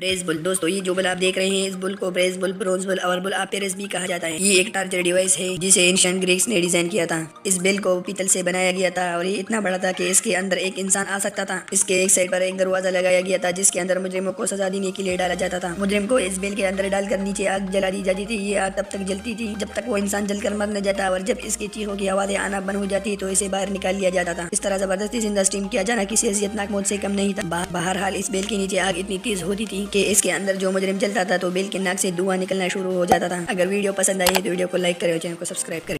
brace bull दोस्तों ये जो बुल आप देख रहे हैं इस बुल को ब्रेस बुल ब्रोज बुल और बुल आपेरस भी कहा जाता है ये एक टार्चर डिवाइस है जिसे एंशियंट ग्रीक्स ने डिजाइन किया था इस बिल को पीतल से बनाया गया था और ये इतना बड़ा था कि इसके अंदर एक इंसान आ सकता था इसके एक साइड पर एक दरवाजा लगाया गया था जिसके अंदर मुजरिमों को सजा देने के लिए डाला जाता था मुजरिम को इस बिल के अंदर डालकर नीचे आग जला दी जाती थी ये आग तब तक जलती थी जब तक वो इंसान जलकर मर न जाता और जब इसकी चीखों की आवाजें आना बंद हो जाती तो इसे बाहर निकाल लिया जाता था इस तरह जबरदस्ती जिंदा स्टीम किया जाना किसी अजियतनाक मौत से कम नहीं था बहरहाल इस बेल के नीचे आग इतनी तेज होती थी कि इसके अंदर जो मुजरिम चलता था तो बिल के नाक से धुआं निकलना शुरू हो जाता था अगर वीडियो पसंद आई है तो वीडियो को लाइक करें और चैनल को सब्सक्राइब करें